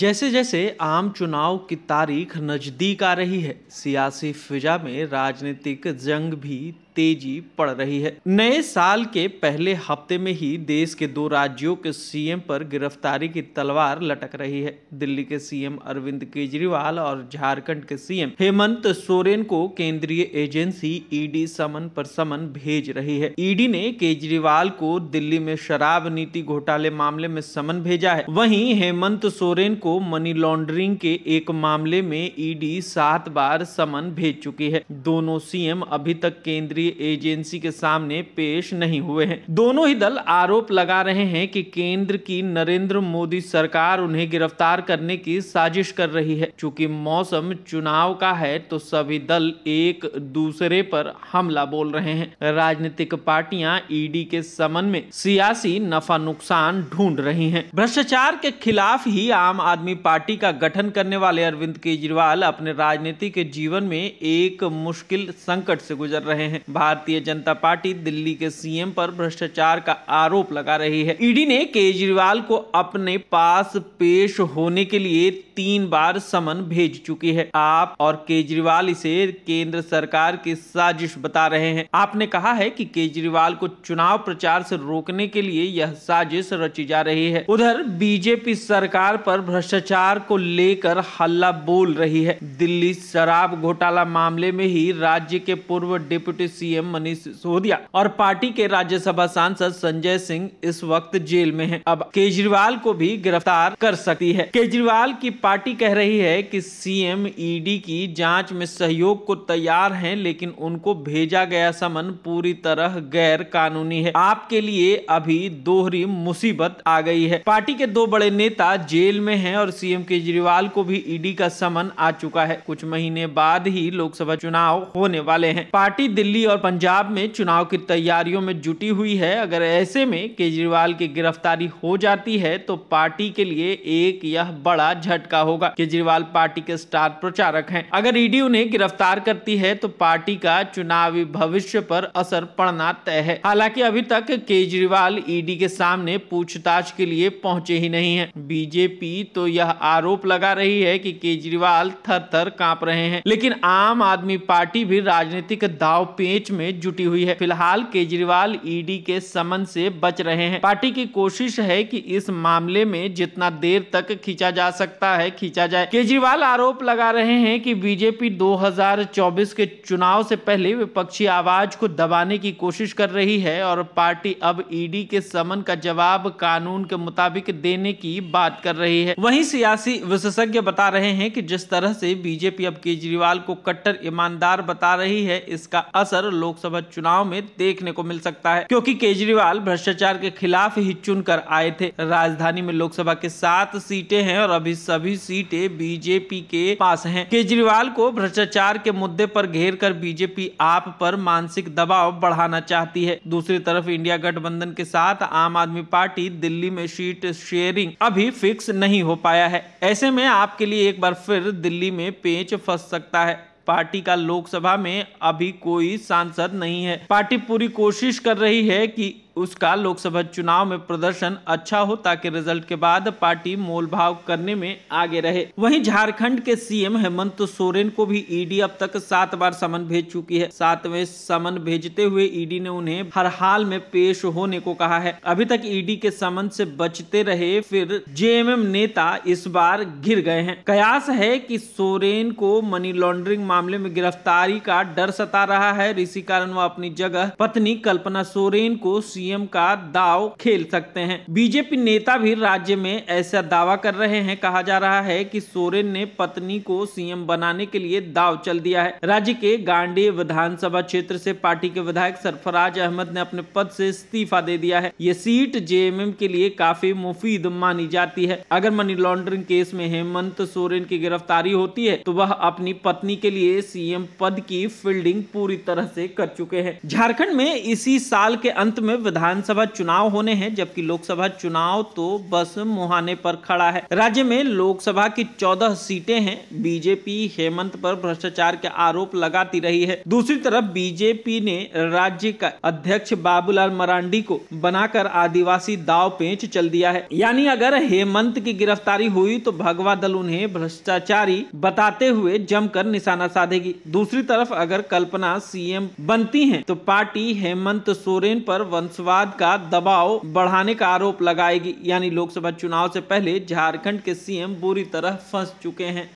जैसे जैसे आम चुनाव की तारीख नज़दीक आ रही है सियासी फिजा में राजनीतिक जंग भी तेजी पड़ रही है नए साल के पहले हफ्ते में ही देश के दो राज्यों के सीएम पर गिरफ्तारी की तलवार लटक रही है दिल्ली के सीएम अरविंद केजरीवाल और झारखंड के सीएम हेमंत सोरेन को केंद्रीय एजेंसी ईडी समन पर समन भेज रही है ईडी ने केजरीवाल को दिल्ली में शराब नीति घोटाले मामले में समन भेजा है वहीं हेमंत सोरेन को मनी लॉन्ड्रिंग के एक मामले में ईडी सात बार समन भेज चुकी है दोनों सीएम अभी तक केंद्रीय एजेंसी के सामने पेश नहीं हुए हैं दोनों ही दल आरोप लगा रहे हैं कि केंद्र की नरेंद्र मोदी सरकार उन्हें गिरफ्तार करने की साजिश कर रही है चूंकि मौसम चुनाव का है तो सभी दल एक दूसरे पर हमला बोल रहे हैं राजनीतिक पार्टियां ईडी के समन में सियासी नफा नुकसान ढूंढ रही हैं भ्रष्टाचार के खिलाफ ही आम आदमी आदमी पार्टी का गठन करने वाले अरविंद केजरीवाल अपने राजनीतिक जीवन में एक मुश्किल संकट से गुजर रहे हैं भारतीय जनता पार्टी दिल्ली के सीएम पर भ्रष्टाचार का आरोप लगा रही है ईडी ने केजरीवाल को अपने पास पेश होने के लिए तीन बार समन भेज चुकी है आप और केजरीवाल इसे केंद्र सरकार की साजिश बता रहे हैं आपने कहा है कि केजरीवाल को चुनाव प्रचार से रोकने के लिए यह साजिश रची जा रही है उधर बीजेपी सरकार पर भ्रष्टाचार को लेकर हल्ला बोल रही है दिल्ली शराब घोटाला मामले में ही राज्य के पूर्व डिप्टी सीएम मनीष सिसोदिया और पार्टी के राज्यसभा सांसद संजय सिंह इस वक्त जेल में हैं। अब केजरीवाल को भी गिरफ्तार कर सकती है केजरीवाल की पार्टी कह रही है कि सीएम ईडी की जांच में सहयोग को तैयार है लेकिन उनको भेजा गया समन पूरी तरह गैर कानूनी है आपके लिए अभी दोहरी मुसीबत आ गई है पार्टी के दो बड़े नेता जेल में हैं और सीएम केजरीवाल को भी ईडी का समन आ चुका है कुछ महीने बाद ही लोकसभा चुनाव होने वाले हैं पार्टी दिल्ली और पंजाब में चुनाव की तैयारियों में जुटी हुई है अगर ऐसे में केजरीवाल की गिरफ्तारी हो जाती है तो पार्टी के लिए एक यह बड़ा झटका होगा केजरीवाल पार्टी के स्टार प्रचारक हैं अगर ईडी उन्हें गिरफ्तार करती है तो पार्टी का चुनावी भविष्य पर असर पड़ना तय है हालांकि अभी तक केजरीवाल ईडी के सामने पूछताछ के लिए पहुंचे ही नहीं है बीजेपी तो यह आरोप लगा रही है कि केजरीवाल थर थर कांप रहे हैं लेकिन आम आदमी पार्टी भी राजनीतिक दाव पेच में जुटी हुई है फिलहाल केजरीवाल ईडी के समन से बच रहे हैं पार्टी की कोशिश है कि इस मामले में जितना देर तक खींचा जा सकता है खींचा जाए केजरीवाल आरोप लगा रहे हैं कि बीजेपी 2024 के चुनाव से पहले विपक्षी आवाज को दबाने की कोशिश कर रही है और पार्टी अब ईडी के समन का जवाब कानून के मुताबिक देने की बात कर रही है वहीं सियासी विशेषज्ञ बता रहे हैं कि जिस तरह से बीजेपी अब केजरीवाल को कट्टर ईमानदार बता रही है इसका असर लोकसभा चुनाव में देखने को मिल सकता है क्योंकि केजरीवाल भ्रष्टाचार के खिलाफ ही चुनकर आए थे राजधानी में लोकसभा के सात सीटें हैं और अभी सभी सीटें बीजेपी के पास है केजरीवाल को भ्रष्टाचार के मुद्दे पर घेर कर बीजेपी आप पर मानसिक दबाव बढ़ाना चाहती है दूसरी तरफ इंडिया गठबंधन के साथ आम आदमी पार्टी दिल्ली में सीट शेयरिंग अभी फिक्स नहीं हो पाया है ऐसे में आपके लिए एक बार फिर दिल्ली में पेच फंस सकता है पार्टी का लोकसभा में अभी कोई सांसद नहीं है पार्टी पूरी कोशिश कर रही है कि उसका लोकसभा चुनाव में प्रदर्शन अच्छा हो ताकि रिजल्ट के बाद पार्टी मोल भाव करने में आगे रहे वहीं झारखंड के सीएम हेमंत सोरेन को भी ईडी अब तक सात बार समन भेज चुकी है सातवें समन भेजते हुए ईडी ने उन्हें हर हाल में पेश होने को कहा है अभी तक ईडी के समन से बचते रहे फिर जे नेता इस बार गिर गए हैं कयास है की सोरेन को मनी लॉन्ड्रिंग मामले में गिरफ्तारी का डर सता रहा है इसी कारण वह अपनी जगह पत्नी कल्पना सोरेन को सीएम का दाव खेल सकते हैं बीजेपी नेता भी राज्य में ऐसा दावा कर रहे हैं कहा जा रहा है कि सोरेन ने पत्नी को सीएम बनाने के लिए दाव चल दिया है राज्य के गांडी विधानसभा क्षेत्र से पार्टी के विधायक सरफराज अहमद ने अपने पद से इस्तीफा दे दिया है ये सीट जे के लिए काफी मुफीद मानी जाती है अगर मनी लॉन्ड्रिंग केस में हेमंत सोरेन की गिरफ्तारी होती है तो वह अपनी पत्नी के लिए सीएम पद की फील्डिंग पूरी तरह से कर चुके हैं झारखंड में इसी साल के अंत में विधानसभा चुनाव होने हैं जबकि लोकसभा चुनाव तो बस मुहाने पर खड़ा है राज्य में लोकसभा की चौदह सीटें हैं बीजेपी हेमंत पर भ्रष्टाचार के आरोप लगाती रही है दूसरी तरफ बीजेपी ने राज्य का अध्यक्ष बाबूलाल मरांडी को बनाकर आदिवासी दाव पेच चल दिया है यानी अगर हेमंत की गिरफ्तारी हुई तो भगवा दल उन्हें भ्रष्टाचारी बताते हुए जमकर निशाना साधेगी दूसरी तरफ अगर कल्पना सीएम बनती है तो पार्टी हेमंत सोरेन पर वंश राष्ट्रवाद का दबाव बढ़ाने का आरोप लगाएगी यानी लोकसभा चुनाव से पहले झारखंड के सीएम बुरी तरह फंस चुके हैं